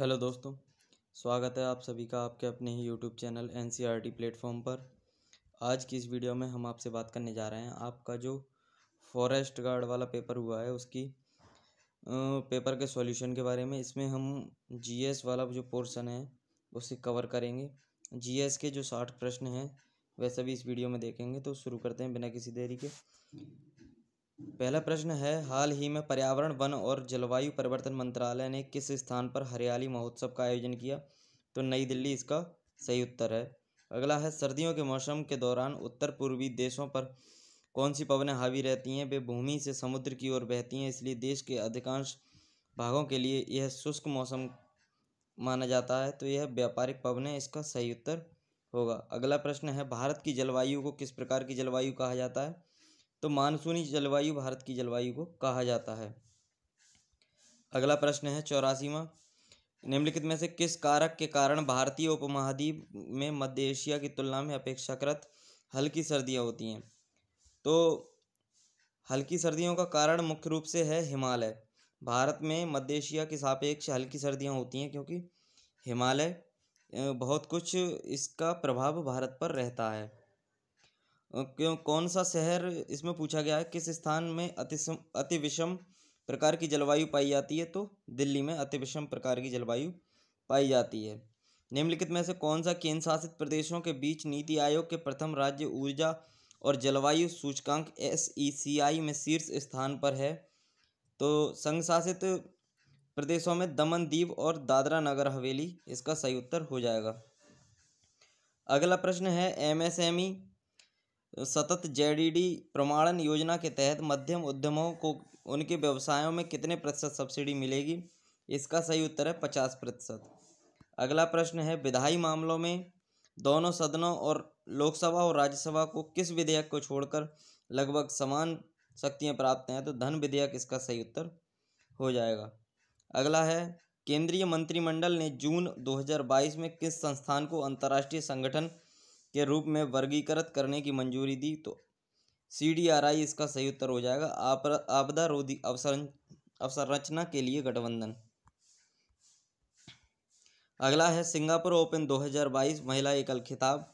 hello दोस्तों स्वागत है आप सभी का आपके अपने ही YouTube channel N C platform पर आज की इस वीडियो में हम आपसे बात करने जा रहे हैं आपका जो फॉरेस्ट गार्ड वाला पेपर हुआ है उसकी पेपर के सॉल्यूशन के बारे में इसमें हम जीएस वाला जो पोर्शन है उसे कवर करेंगे जीएस के जो साठ प्रश्न हैं वह सभी इस वीडियो में देखेंगे तो शुरू करते हैं बिना किसी देरी के पहला प्रश्न है हाल ही में पर्यावरण वन और जलवायु परिवर्तन मंत्रालय ने किस स्थान पर हरियाली महोत्सव का आयोजन किया तो नई दिल्ली इसका सही उत्तर है अगला है सर्दियों के मौसम के दौरान उत्तर पूर्वी देशों पर कौन सी पवनें हावी रहती हैं वे भूमि से समुद्र की ओर बहती हैं इसलिए देश के अधिकांश भागों के लिए यह शुष्क मौसम माना जाता है तो यह व्यापारिक पवनें इसका सही उत्तर होगा अगला प्रश्न है भारत की जलवायु को किस प्रकार की जलवायु कहा जाता है तो मानसूनी जलवायु भारत की जलवायु को कहा जाता है अगला प्रश्न है चौरासीवा निम्नलिखित में से किस कारक के कारण भारतीय उपमहाद्वीप में मध्य एशिया की तुलना में अपेक्षाकृत हल्की सर्दियाँ होती हैं तो हल्की सर्दियों का कारण मुख्य रूप से है हिमालय भारत में मध्य एशिया के सापेक्ष हल्की सर्दियाँ होती हैं क्योंकि हिमालय बहुत कुछ इसका प्रभाव भारत पर रहता है क्यों कौन सा शहर इसमें पूछा गया है किस स्थान में अतिसम अति विषम प्रकार की जलवायु पाई जाती है तो दिल्ली में अति विषम प्रकार की जलवायु पाई जाती है निम्नलिखित में से कौन सा केंद्र शासित प्रदेशों के बीच नीति आयोग के प्रथम राज्य ऊर्जा और जलवायु सूचकांक एस ई सी आई में शीर्ष स्थान पर है तो संघ शासित प्रदेशों में दमन दीव और दादरा नगर हवेली इसका सही उत्तर हो जाएगा अगला प्रश्न है एमएसएमई सतत जेडीडी प्रमाणन योजना के तहत मध्यम उद्यमों को उनके व्यवसायों में कितने प्रतिशत सब्सिडी मिलेगी इसका सही उत्तर है पचास प्रतिशत अगला प्रश्न है विधायी मामलों में दोनों सदनों और लोकसभा और राज्यसभा को किस विधेयक को छोड़कर लगभग समान शक्तियाँ प्राप्त हैं तो धन विधेयक इसका सही उत्तर हो जाएगा अगला है केंद्रीय मंत्रिमंडल ने जून 2022 में किस संस्थान को अंतर्राष्ट्रीय संगठन के रूप में वर्गीकृत करने की मंजूरी दी तो सी डी आर आई इसका सही उत्तर हो जाएगा आपदा रोधी अवसर अवसंरचना के लिए गठबंधन अगला है सिंगापुर ओपन 2022 महिला एकल खिताब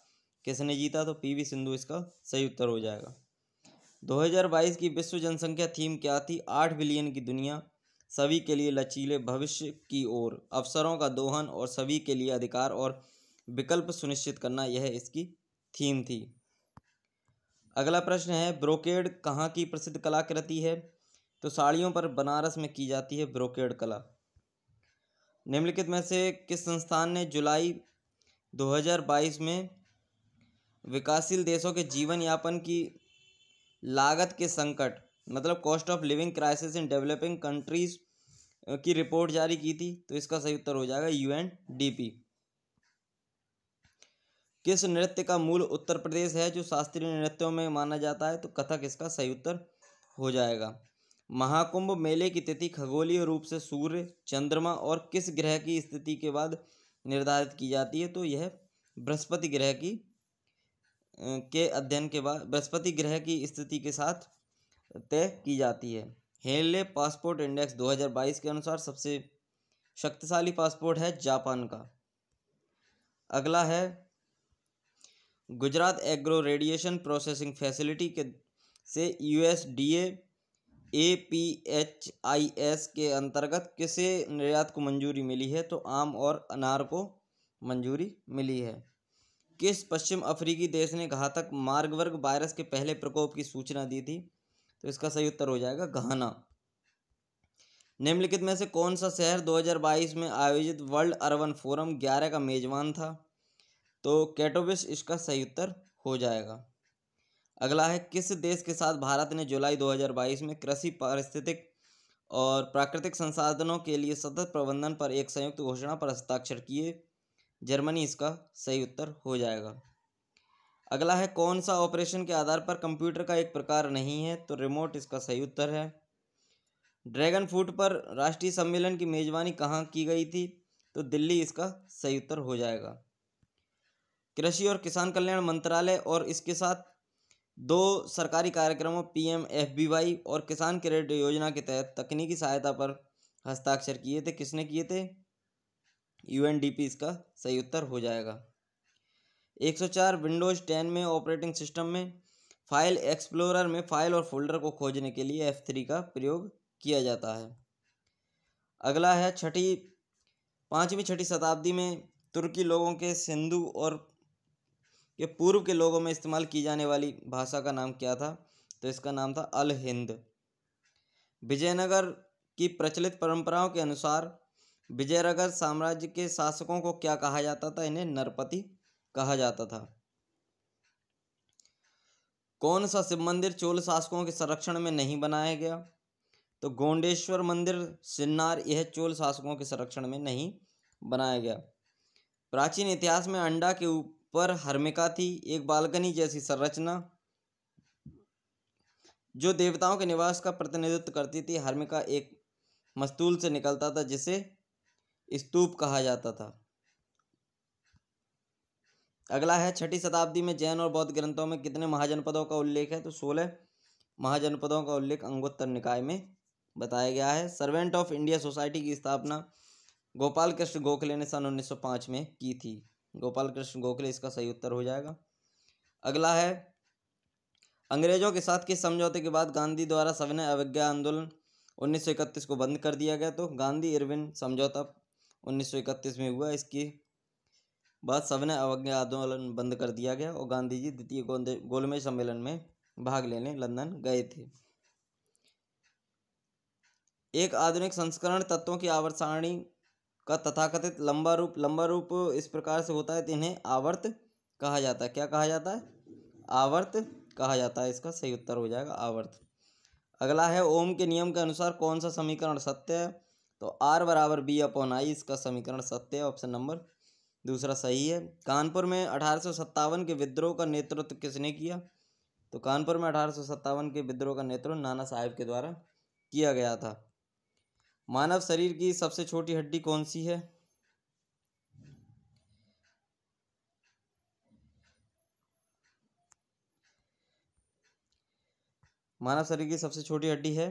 किसने जीता तो पीवी सिंधु इसका सही उत्तर हो जाएगा 2022 की विश्व जनसंख्या थीम क्या थी आठ बिलियन की दुनिया सभी के लिए लचीले भविष्य की ओर अवसरों का दोहन और सभी के लिए अधिकार और विकल्प सुनिश्चित करना यह इसकी थीम थी अगला प्रश्न है ब्रोकेड कहाँ की प्रसिद्ध कलाकृति है तो साड़ियों पर बनारस में की जाती है ब्रोकेड कला निम्नलिखित में से किस संस्थान ने जुलाई 2022 में विकासशील देशों के जीवन यापन की लागत के संकट मतलब cost of living crisis in developing countries की रिपोर्ट जारी की थी तो इसका सही उत्तर हो जाएगा यू एन डी पी किस नृत्य का मूल उत्तर प्रदेश है जो शास्त्रीय नृत्यों में माना जाता है तो कथक इसका सही उत्तर हो जाएगा महाकुंभ मेले की तिथि खगोलीय रूप से सूर्य चंद्रमा और किस ग्रह की स्थिति के बाद निर्धारित की जाती है तो यह बृहस्पति ग्रह की के अध्ययन के बाद बृहस्पति ग्रह की स्थिति के साथ तय की जाती है हेले पासपोर्ट इंडेक्स 2022 के अनुसार सबसे शक्तिशाली पासपोर्ट है जापान का अगला है Gujarat agro radiation processing facility के से U S D A P H I S के अंतर्गत किसे निर्यात को मंजूरी मिली है तो आम और अनार को मंजूरी मिली है किस पश्चिम अफ्रीकी देश ने घातक मार्गवर्ग वायरस के पहले प्रकोप की सूचना दी थी तो इसका सही उत्तर हो जाएगा घाना निम्नलिखित में से कौन सा शहर 2022 में आयोजित वर्ल्ड अर्बन फोरम 11 का मेजबान था तो कैटोविस इसका सही उत्तर हो जाएगा अगला है किस देश के साथ भारत ने जुलाई 2022 में कृषि पारिस्थितिक और प्राकृतिक संसाधनों के लिए सतत प्रबंधन पर एक संयुक्त घोषणा पर हस्ताक्षर किए जर्मनी इसका सही उत्तर हो जाएगा अगला है कौन सा ऑपरेशन के आधार पर कंप्यूटर का एक प्रकार नहीं है तो रिमोट इसका सही उत्तर है ड्रैगन फ्रूट पर राष्ट्रीय सम्मेलन की मेज़बानी कहाँ की गई थी तो दिल्ली इसका सही उत्तर हो जाएगा कृषि और किसान कल्याण मंत्रालय और इसके साथ दो सरकारी कार्यक्रमों P M F B Y और किसान क्रेडिट योजना के तहत तकनीकी सहायता पर हस्ताक्षर किए थे किसने किए थे यू एन डी पी इसका सही उत्तर हो जाएगा 104 विंडोज़ 10 में ऑपरेटिंग सिस्टम में फाइल एक्सप्लोरर में फाइल और फोल्डर को खोजने के लिए थ्री का प्रयोग किया जाता है अगला है छठी पाँचवीं छठी शताब्दी में तुर्की लोगों के सिंधु और कि पूर्व के लोगों में इस्तेमाल की जाने वाली भाषा का नाम क्या था तो इसका नाम था अल हिंद विजयनगर की प्रचलित परंपराओं के अनुसार विजयनगर साम्राज्य के शासकों को क्या कहा जाता था इन्हें नरपति कहा जाता था कौन सा शिव मंदिर चोल शासकों के संरक्षण में नहीं बनाया गया तो गोंडेश्वर मंदिर सिन्नार यह चोल शासकों के संरक्षण में नहीं बनाया गया प्राचीन इतिहास में अंडा के उप पर हर्मिका थी एक बालकनी जैसी संरचना जो देवताओं के निवास का प्रतिनिधित्व करती थी हर्मिका एक मस्तूल से निकलता था जिसे स्तूप कहा जाता था अगला है छठी शताब्दी में जैन और बौद्ध ग्रंथों में कितने महाजनपदों का उल्लेख है तो सोलह महाजनपदों का उल्लेख अंगोत्तर निकाय में बताया गया है सर्वेंट ऑफ इंडिया सोसाइटी की स्थापना गोपाल कृष्ण गोखले ने सन 1905 में की थी गोपाल कृष्ण गोखले इसका सही उत्तर हो जाएगा अगला है अंग्रेजों के साथ किस समझौते के बाद गांधी द्वारा सविनय अवज्ञा आंदोलन उन्नीस को बंद कर दिया गया तो गांधी इरविन समझौता उन्नीस में हुआ इसकी बाद सविनय अवज्ञा आंदोलन बंद कर दिया गया और गांधी जी द्वितीय गोलमेज सम्मेलन में भाग लेने लंदन गए थे एक आधुनिक संस्करण तत्वों की आवर्त का तथाकथित लंबा रूप लंबा रूप इस प्रकार से होता है तो इन्हें आवर्त कहा जाता है क्या कहा जाता है आवर्त कहा जाता है इसका सही उत्तर हो जाएगा आवर्त अगला है ओम के नियम के अनुसार कौन सा समीकरण सत्य है तो आर बराबर बी अपॉन आई इसका समीकरण सत्य है ऑप्शन नंबर दूसरा सही है कानपुर में अठारह के विद्रोह का नेतृत्व किसने किया तो कानपुर में अठारह के विद्रोह का नेतृत्व नाना साहेब के द्वारा किया गया था मानव शरीर की सबसे छोटी हड्डी कौन सी है मानव शरीर की सबसे छोटी हड्डी है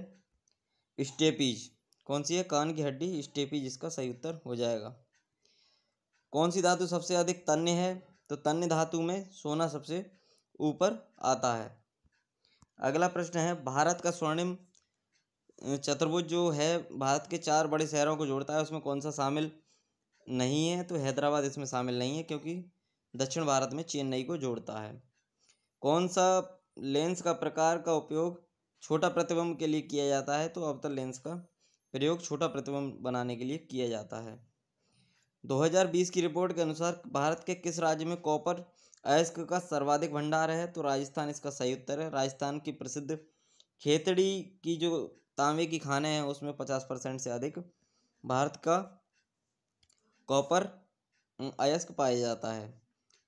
स्टेपीज कौन सी है कान की हड्डी स्टेपीज इसका सही उत्तर हो जाएगा कौन सी धातु सबसे अधिक तन्य है तो तन्य धातु में सोना सबसे ऊपर आता है अगला प्रश्न है भारत का स्वर्णिम चतुर्भुज जो है भारत के चार बड़े शहरों को जोड़ता है उसमें कौन सा शामिल नहीं है तो हैदराबाद इसमें शामिल नहीं है क्योंकि दक्षिण भारत में चेन्नई को जोड़ता है कौन सा लेंस का प्रकार का उपयोग छोटा प्रतिबंब के लिए किया जाता है तो अब तक लेंस का प्रयोग छोटा प्रतिबिंब बनाने के लिए किया जाता है 2020 की रिपोर्ट के अनुसार भारत के किस राज्य में कॉपर अयस्क का सर्वाधिक भंडार है तो राजस्थान इसका सही उत्तर है राजस्थान की प्रसिद्ध खेतड़ी की जो तांबे की खाने हैं उसमें पचास परसेंट से अधिक भारत का कॉपर अयस्क पाया जाता है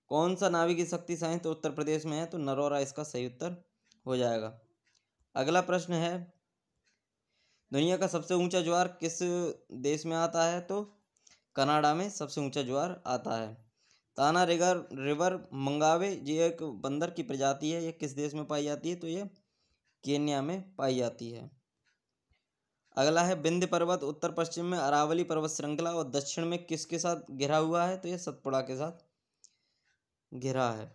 कौन सा नाभिक शक्ति संयुक्त तो उत्तर प्रदेश में है तो नरोरा इसका सही उत्तर हो जाएगा अगला प्रश्न है दुनिया का सबसे ऊंचा ज्वार किस देश में आता है तो कनाडा में सबसे ऊंचा ज्वार आता है ताना रिगर रिवर मंगावे ये एक बंदर की प्रजाति है ये किस देश में पाई जाती है तो ये केन्या में पाई जाती है अगला है विंध्य पर्वत उत्तर पश्चिम में अरावली पर्वत श्रृंखला और दक्षिण में किसके साथ घिरा हुआ है तो यह सतपुड़ा के साथ घिरा है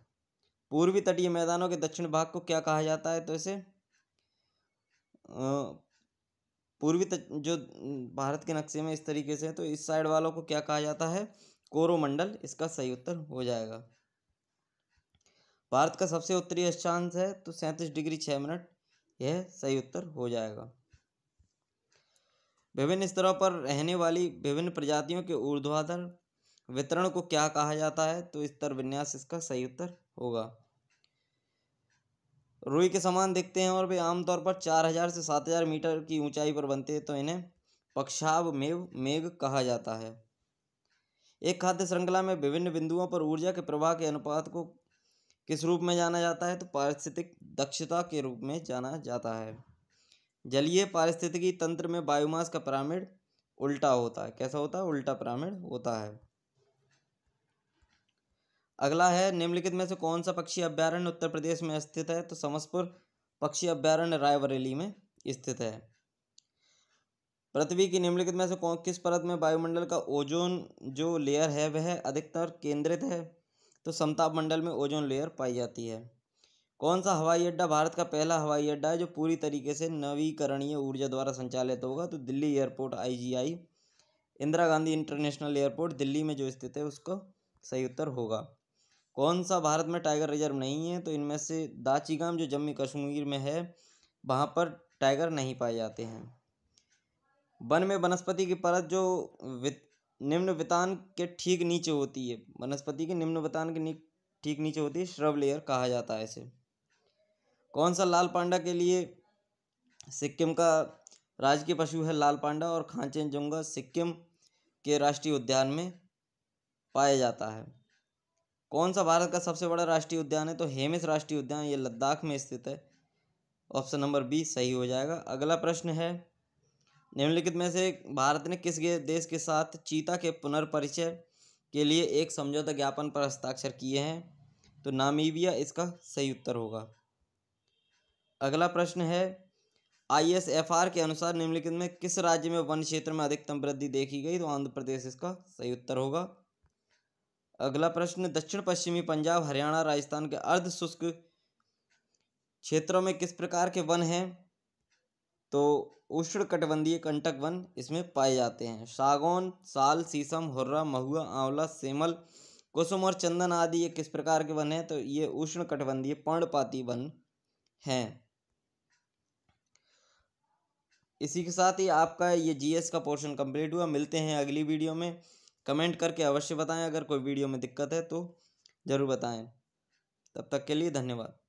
पूर्वी तटीय मैदानों के दक्षिण भाग को क्या कहा जाता है तो इसे पूर्वी तट जो भारत के नक्शे में इस तरीके से है तो इस साइड वालों को क्या कहा जाता है कोरोमंडल इसका सही उत्तर हो जाएगा भारत का सबसे उत्तरी अक्षांश है तो सैंतीस डिग्री छः मिनट यह सही उत्तर हो जाएगा विभिन्न स्तरों पर रहने वाली विभिन्न प्रजातियों के ऊर्ध्वाधर वितरण को क्या कहा जाता है तो स्तर विन्यास इसका सही उत्तर होगा रुई के समान दिखते हैं और वे आमतौर पर चार हजार से सात हजार मीटर की ऊंचाई पर बनते हैं तो इन्हें पक्षाव मेव मेघ कहा जाता है एक खाद्य श्रृंखला में विभिन्न बिंदुओं पर ऊर्जा के प्रवाह के अनुपात को किस रूप में जाना जाता है तो पारिस्थितिक दक्षता के रूप में जाना जाता है जलीय पारिस्थितिकी तंत्र में बायोमास का पिरामिड उल्टा होता है कैसा होता है उल्टा पिरामिड होता है अगला है निम्नलिखित में से कौन सा पक्षी अभ्यारण्य उत्तर प्रदेश में स्थित है तो समसपुर पक्षी अभ्यारण्य रायबरेली में स्थित है पृथ्वी की निम्नलिखित में से कौन किस परत में वायुमंडल का ओजोन जो लेयर है वह अधिकतर केंद्रित है तो समताप मंडल में ओजोन लेयर पाई जाती है कौन सा हवाई अड्डा भारत का पहला हवाई अड्डा है जो पूरी तरीके से नवीकरणीय ऊर्जा द्वारा संचालित होगा तो Delhi airport IGI Indira Gandhi international airport Delhi में जो स्थित है उसको सही उत्तर होगा कौन सा भारत में टाइगर रिजर्व नहीं है तो इनमें से दाचीगाम जो जम्मू कश्मीर में है वहाँ पर टाइगर नहीं पाए जाते हैं वन में वनस्पति की परत जो निम्न वितान के ठीक नीचे होती है वनस्पति के निम्न वितान के ठीक नीचे होती है श्रव लेयर कहा जाता है इसे कौन सा लाल पांडा के लिए सिक्किम का राजकीय पशु है लाल पांडा और खांचनजुंगा सिक्किम के राष्ट्रीय उद्यान में पाया जाता है कौन सा भारत का सबसे बड़ा राष्ट्रीय उद्यान है तो हेमिस राष्ट्रीय उद्यान ये लद्दाख में स्थित है ऑप्शन नंबर बी सही हो जाएगा अगला प्रश्न है निम्नलिखित में से भारत ने किस देश के साथ चीता के पुनर्परिचय के लिए एक समझौता ज्ञापन पर हस्ताक्षर किए हैं तो नामीबिया इसका सही उत्तर होगा अगला प्रश्न है आईएसएफआर के अनुसार निम्नलिखित में किस राज्य में वन क्षेत्र में अधिकतम वृद्धि देखी गई तो आंध्र प्रदेश इसका सही उत्तर होगा अगला प्रश्न दक्षिण पश्चिमी पंजाब हरियाणा राजस्थान के अर्ध शुष्क क्षेत्रों में किस प्रकार के वन हैं तो उष्ण कटबंधीय कंटक वन इसमें पाए जाते हैं सागौन साल सीसम हुर्रा महुआ आंवला सेमल कुसुम और चंदन आदि ये किस प्रकार के वन हैं तो ये उष्ण कटबंधीय पर्णपाती वन हैं इसी के साथ ही आपका ये जीएस का पोर्शन कंप्लीट हुआ मिलते हैं अगली वीडियो में कमेंट करके अवश्य बताएं अगर कोई वीडियो में दिक्कत है तो ज़रूर बताएं तब तक के लिए धन्यवाद